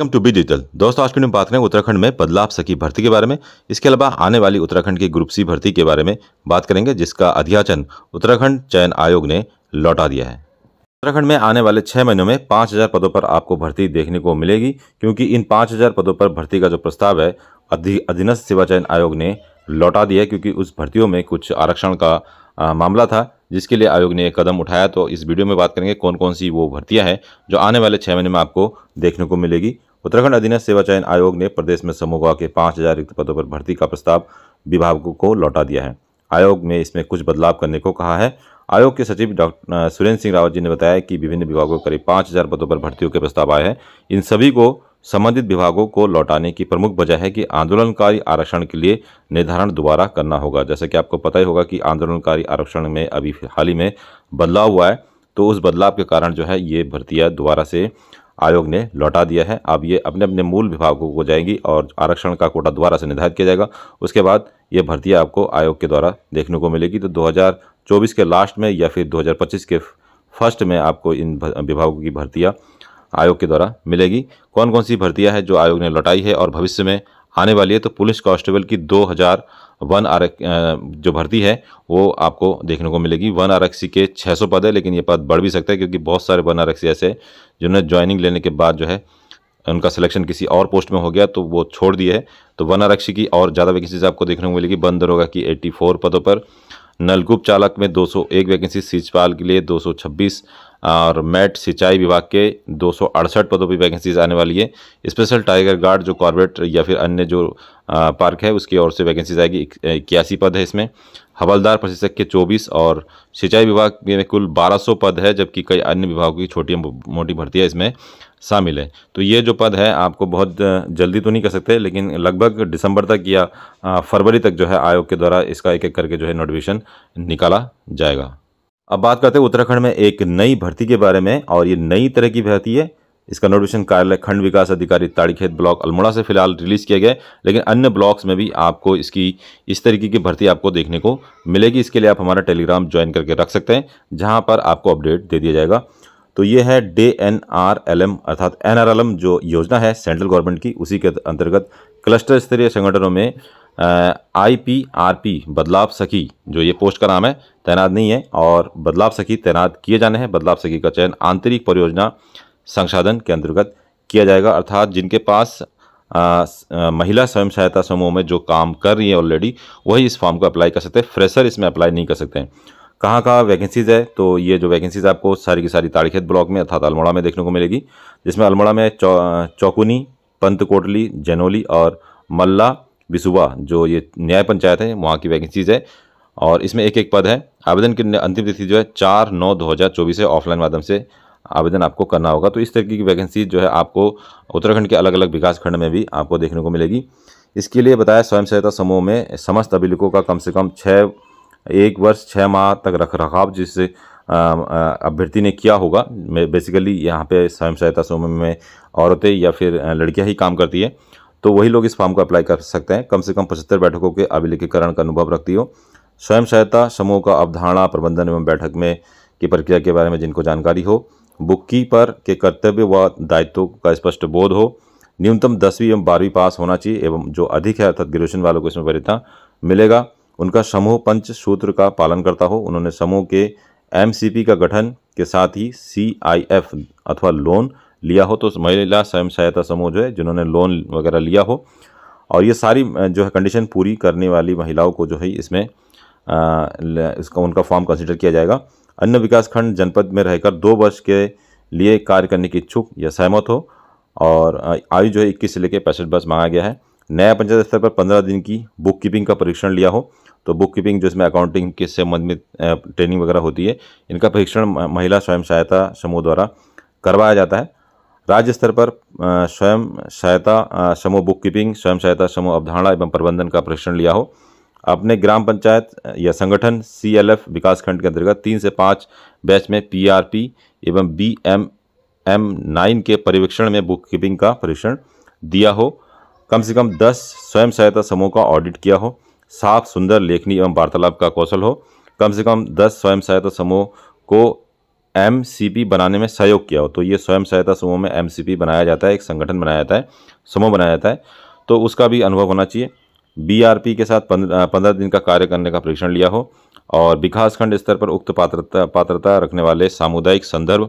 welcome to be digital दोस्तों आज के हम बात करें उत्तराखंड में बदलाव सखी भर्ती के बारे में इसके अलावा आने वाली उत्तराखंड की ग्रुप सी भर्ती के बारे में बात करेंगे जिसका अध्याचन उत्तराखंड चयन आयोग ने लौटा दिया है उत्तराखंड में आने वाले छः महीनों में हजार पदों पर आपको भर्ती देखने को मिलेगी क्योंकि इन हजार पदों पर भर्ती का जो प्रस्ताव है अधीनस्थ सेवा चयन आयोग ने लौटा दिया क्योंकि उस भर्तियों में कुछ आरक्षण का आ, मामला था जिसके लिए आयोग ने एक कदम उठाया तो इस वीडियो में बात करेंगे कौन कौन सी वो भर्तियां हैं जो आने वाले छः महीने में आपको देखने को मिलेगी उत्तराखंड अधीनस्थ सेवा चयन आयोग ने प्रदेश में समूह के पाँच हजार रिक्त पदों पर भर्ती का प्रस्ताव विभाग को लौटा दिया है आयोग ने इसमें कुछ बदलाव करने को कहा है आयोग के सचिव डॉक्टर सुरेंद्र सिंह रावत जी ने बताया कि विभिन्न विभागों के करीब पाँच हज़ार पदों पर भर्तियों के प्रस्ताव आए हैं इन सभी को संबंधित विभागों को लौटाने की प्रमुख वजह है कि आंदोलनकारी आरक्षण के लिए निर्धारण दोबारा करना होगा जैसा कि आपको पता ही होगा कि आंदोलनकारी आरक्षण में अभी हाल ही में बदलाव हुआ है तो उस बदलाव के कारण जो है ये भर्तियाँ दोबारा से आयोग ने लौटा दिया है अब ये अपने अपने मूल विभागों को जाएंगी और आरक्षण का कोटा दोबारा से निर्धारित किया जाएगा उसके बाद ये भर्तियाँ आपको आयोग के द्वारा देखने को मिलेगी तो 2024 के लास्ट में या फिर 2025 के फर्स्ट में आपको इन विभागों की भर्तियाँ आयोग के द्वारा मिलेगी कौन कौन सी भर्तियाँ हैं जो आयोग ने लौटाई है और भविष्य में आने वाली है तो पुलिस कांस्टेबल की 2000 वन आर जो भर्ती है वो आपको देखने को मिलेगी वन आरक्षी के 600 पद है लेकिन ये पद बढ़ भी सकता है क्योंकि बहुत सारे वन आरक्षी ऐसे हैं जिन्होंने ज्वाइनिंग लेने के बाद जो है उनका सिलेक्शन किसी और पोस्ट में हो गया तो वो छोड़ दिए है तो वन आरक्षी की और ज़्यादा वैकेंसीज आपको देखने को मिलेगी बंद दरोगा की एट्टी पदों पर नलकूप चालक में 201 वैकेंसी सीचपाल के लिए दो और मेट सिंचाई विभाग के दो पदों पर वैकेंसीज आने वाली है स्पेशल टाइगर गार्ड जो कॉर्बेट या फिर अन्य जो पार्क है उसकी ओर से वैकेंसीज आएगी इक्यासी पद है इसमें हवलदार प्रशिक्षक के 24 और सिंचाई विभाग में कुल 1200 पद है जबकि कई अन्य विभागों की छोटी मोटी भर्तियाँ इसमें शामिल है तो ये जो पद है आपको बहुत जल्दी तो नहीं कर सकते लेकिन लगभग दिसंबर तक या फरवरी तक जो है आयोग के द्वारा इसका एक एक करके जो है नोटिफिकेशन निकाला जाएगा अब बात करते हैं उत्तराखंड में एक नई भर्ती के बारे में और ये नई तरह की भर्ती है इसका नोटिफिकेशन कार्यालय खंड विकास अधिकारी ताड़ीखेत ब्लॉक अल्मोड़ा से फिलहाल रिलीज़ किया गया लेकिन अन्य ब्लॉक्स में भी आपको इसकी इस तरीके की भर्ती आपको देखने को मिलेगी इसके लिए आप हमारा टेलीग्राम ज्वाइन करके रख सकते हैं जहाँ पर आपको अपडेट दे दिया जाएगा तो ये है DAY N R L M अर्थात एन आर एल एम जो योजना है सेंट्रल गवर्नमेंट की उसी के अंतर्गत क्लस्टर स्तरीय संगठनों में आईपीआरपी बदलाव सखी जो ये पोस्ट का नाम है तैनात नहीं है और बदलाव सखी तैनात किए जाने हैं बदलाव सखी का चयन आंतरिक परियोजना संसाधन के अंतर्गत किया जाएगा अर्थात जिनके पास आ, आ, महिला स्वयं सहायता समूह में जो काम कर रही है ऑलरेडी वही इस फॉर्म को अप्लाई कर सकते हैं फ्रेशर इसमें अप्लाई नहीं कर सकते हैं कहाँ कहाँ वैकेंसीज़ है तो ये जो वैकेंसीज़ आपको सारी की सारी तारीखेत ब्लॉक में अर्थात अल्मोड़ा में देखने को मिलेगी जिसमें अल्मोड़ा में चौ, चौकुनी पंत कोटली जनोली और मल्ला बिसुबा जो ये न्याय पंचायत है वहाँ की वैकेंसीज़ है और इसमें एक एक पद है आवेदन की अंतिम तिथि जो है चार नौ दो हज़ार चौबीस है ऑफलाइन माध्यम से आवेदन आपको करना होगा तो इस तरीके की वैकेंसी जो है आपको उत्तराखंड के अलग अलग विकास खंड में भी आपको देखने को मिलेगी इसके लिए बताया स्वयं सहायता समूह में समस्त अभिलेखों का कम से कम छः एक वर्ष छः माह तक रख रखाव जिससे अभ्यर्थी ने किया होगा बेसिकली यहाँ पे स्वयं सहायता समूह में औरतें या फिर लड़कियाँ ही काम करती है तो वही लोग इस फॉर्म को अप्लाई कर सकते हैं कम से कम पचहत्तर बैठकों के अभिलेखीकरण का अनुभव रखती हो स्वयं सहायता समूह का अवधारणा प्रबंधन एवं बैठक में की प्रक्रिया के बारे में जिनको जानकारी हो बुक कीपर के कर्तव्य व दायित्व का स्पष्ट बोध हो न्यूनतम दसवीं एवं बारहवीं पास होना चाहिए एवं जो अधिक है अर्थात ग्रेजुएशन वालों को इसमें वरिता मिलेगा उनका समूह पंच सूत्र का पालन करता हो उन्होंने समूह के एमसीपी का गठन के साथ ही सीआईएफ अथवा लोन लिया हो तो महिला स्वयं सहायता समूह जो है जिन्होंने लोन वगैरह लिया हो और ये सारी जो है कंडीशन पूरी करने वाली महिलाओं को जो है इसमें आ, इसका उनका फॉर्म कंसिडर किया जाएगा अन्य विकास खंड जनपद में रहकर दो वर्ष के लिए कार्य करने की इच्छुक या सहमत हो और आयु जो है इक्कीस से लेकर पैंसठ वर्ष मांगा गया है नया पंचायत स्तर पर पंद्रह दिन की बुक कीपिंग का परीक्षण लिया हो तो बुक कीपिंग जो इसमें अकाउंटिंग के संबंधित ट्रेनिंग वगैरह होती है इनका परीक्षण महिला स्वयं सहायता समूह द्वारा करवाया जाता है राज्य स्तर पर स्वयं सहायता समूह बुक कीपिंग स्वयं सहायता समूह अवधारणा एवं प्रबंधन का प्रशिक्षण लिया हो अपने ग्राम पंचायत या संगठन सी एल एफ विकासखंड के अंतर्गत तीन से पाँच बैच में पी आर पी एवं बी एम एम नाइन के परिवेक्षण में बुक कीपिंग का प्रशिक्षण दिया हो कम से कम दस स्वयं सहायता समूह का ऑडिट किया हो साफ सुंदर लेखनी एवं वार्तालाप का कौशल हो कम से कम दस स्वयं सहायता समूह को एम बनाने में सहयोग किया हो तो ये स्वयं सहायता समूह में एम बनाया जाता है एक संगठन बनाया जाता है समूह बनाया जाता है तो उसका भी अनुभव होना चाहिए बी के साथ पंद्रह दिन का कार्य करने का परीक्षण लिया हो और विकासखंड स्तर पर उक्त पात्रता पात्रता रखने वाले सामुदायिक संदर्भ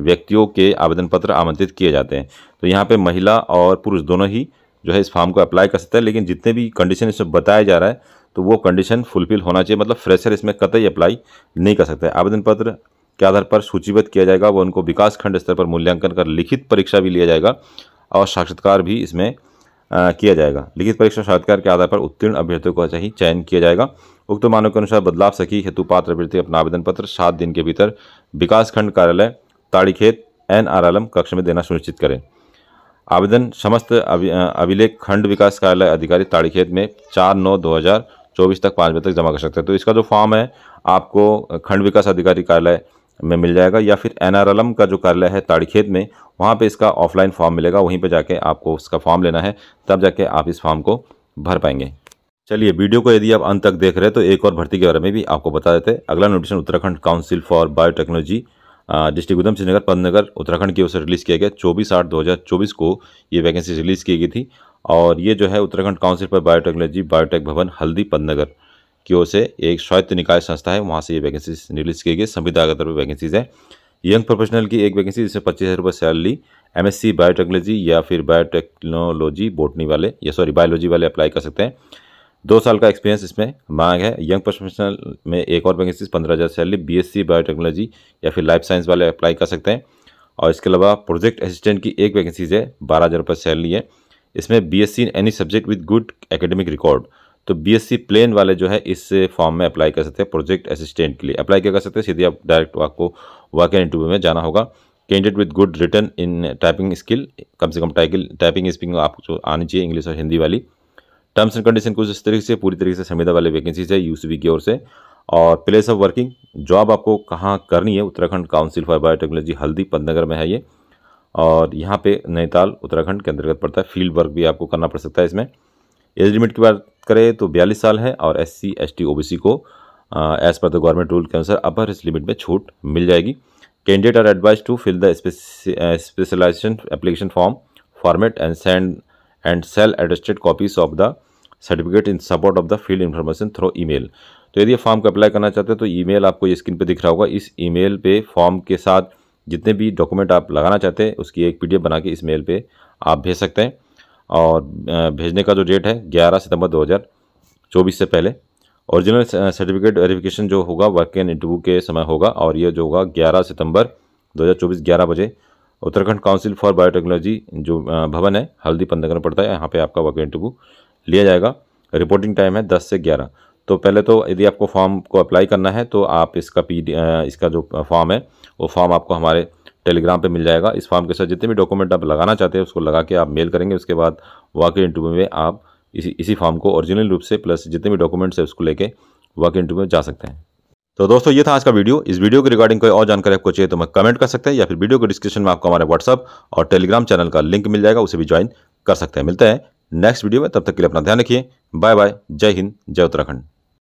व्यक्तियों के आवेदन पत्र आमंत्रित किए जाते हैं तो यहाँ पे महिला और पुरुष दोनों ही जो है इस फॉर्म को अप्लाई कर सकते हैं लेकिन जितने भी कंडीशन इसमें बताया जा रहा है तो वो कंडीशन फुलफिल होना चाहिए मतलब फ्रेशर इसमें कतई अप्लाई नहीं कर सकते आवेदन पत्र के आधार पर सूचीबद्ध किया जाएगा व उनको विकास खंड स्तर पर मूल्यांकन कर लिखित परीक्षा भी लिया जाएगा और साक्षात्कार भी इसमें आ, किया जाएगा लिखित परीक्षा साक्षात्कार के आधार पर उत्तीर्ण अभ्यर्थियों का ही चयन किया जाएगा उक्त मानों के अनुसार बदलाव सखी हेतु पात्र अभ्यर्थी अपना आवेदन पत्र सात दिन के भीतर विकास खंड कार्यालय ताड़ीखेत एन आर आलम कक्ष में देना सुनिश्चित करें आवेदन समस्त अभिलेख खंड विकास कार्यालय अधिकारी ताड़ीखेत में चार नौ दो हज़ार चौबीस तक पाँच बजे तक जमा कर सकते हैं तो इसका जो फॉर्म है आपको खंड विकास अधिकारी कार्यालय में मिल जाएगा या फिर एन का जो कार्यालय है ताड़खेत में वहाँ पर इसका ऑफलाइन फॉर्म मिलेगा वहीं पर जाके आपको उसका फॉर्म लेना है तब जाके आप इस फॉर्म को भर पाएंगे चलिए वीडियो को यदि आप अंत तक देख रहे हैं तो एक और भर्ती के बारे में भी आपको बता देते हैं अगला notification Uttarakhand Council for Biotechnology district Udham Singh Nagar पदनगर उत्तराखंड की ओर से रिलीज़ किया गया चौबीस आठ 2024 को ये वैकेंसी रिलीज़ की गई थी और ये जो है Uttarakhand Council for Biotechnology biotech Bhawan Haldi पदनगर की ओर से एक स्वायत्त निकाय संस्था है वहाँ से ये वैकेंसी रिलीज की गई संविधा के पर वैकेंसीज है यंग प्रोफेशनल की एक वैकेंसी जिसमें पच्चीस हज़ार रुपये salary M S C biotechnology या फिर बायोटेक्नोलॉजी बोटनी वाले या सॉरी बायोलॉजी वाले अप्लाई कर सकते हैं दो साल का एक्सपीरियंस इसमें मांग है यंग प्रोफेशनल में एक और वैकेंसी पंद्रह हज़ार salary B S C biotechnology या फिर लाइफ साइंस वाले अप्लाई कर सकते हैं और इसके अलावा प्रोजेक्ट असिस्टेंट की एक वैकेंसीज है बारह हज़ार रुपये सैलरी है इसमें B S C in any subject with good academic record तो बीएससी प्लेन वाले जो है इस फॉर्म में अप्लाई कर सकते हैं प्रोजेक्ट असिस्टेंट के लिए अप्लाई क्या कर सकते हैं सीधे आप डायरेक्ट आपको वर्क एंड इंटरव्यू में जाना होगा candidate with good return in typing skill कम से कम टाइपिंग स्पीकिंग आपको आनी चाहिए इंग्लिश और हिंदी वाली टर्म्स एंड कंडीशन कुछ इस तरीके से पूरी तरीके से संविधा वाली वैकेंसीज है यू की ओर से और प्लेस ऑफ वर्किंग जॉब आपको कहाँ करनी है उत्तराखंड काउंसिल फॉर बायोटेक्नोलॉजी हल्दी पंतनगर में है ये और यहाँ पे नैनीताल उत्तराखंड के अंतर्गत पड़ता है फील्ड वर्क भी आपको करना पड़ सकता है इसमें एज लिमिट की बात करें तो बयालीस साल है और S C S T O B C को एज पर द गवर्नमेंट रूल के अनुसार अपर इस लिमिट में छूट मिल जाएगी candidate are advise to fill the specialisation application form format and send and self attested copies of the certificate in support of the field information e email तो यदि form को अप्लाई करना चाहते हैं तो ईमेल आपको ये स्क्रीन पे दिख रहा होगा इस ईमेल पे फॉर्म के साथ जितने भी डॉक्यूमेंट आप लगाना चाहते हैं उसकी एक पीडीएफ बना के इस मेल पे आप भेज सकते हैं और भेजने का जो डेट है ग्यारह सितंबर 2024 से पहले ओरिजिनल सर्टिफिकेट वेरिफिकेशन जो होगा वर्क एंड इंटरव्यू के समय होगा और ये जो होगा ग्यारह सितंबर 2024 11 बजे उत्तराखंड काउंसिल फॉर बायोटेक्नोलॉजी जो भवन है हल्दी पंदगन पड़ता है यहाँ पर आपका वर्क इंटरव्यू लिया जाएगा रिपोर्टिंग टाइम है दस से ग्यारह तो पहले तो यदि आपको फॉर्म को अप्लाई करना है तो आप इसका पी इसका जो फॉर्म है वो फॉर्म आपको हमारे टेलीग्राम पे मिल जाएगा इस फॉर्म के साथ जितने भी डॉक्यूमेंट आप लगाना चाहते हैं उसको लगा के आप मेल करेंगे उसके बाद वाकई इंटरव्यू में आप इसी इसी फॉर्म को ओरिजिनल रूप से प्लस जितने भी डॉक्यूमेंट्स है उसको लेके वाक इंटरव्यू में जा सकते हैं तो दोस्तों ये था आज का वीडियो इस वीडियो के रिगार्डिंग कोई और जानकारी आपको चाहिए तो मैं कमेंट कर सकते हैं या फिर वीडियो के डिस्क्रिप्शन में आपको हमारे व्हाट्सअप और टेलीग्राम चैनल का लिंक मिल जाएगा उसे भी ज्वाइन कर सकते हैं मिलते हैं नेक्स्ट वीडियो में तब तक के लिए अपना ध्यान रखिए बाय बाय जय हिंद जय उत्तराखंड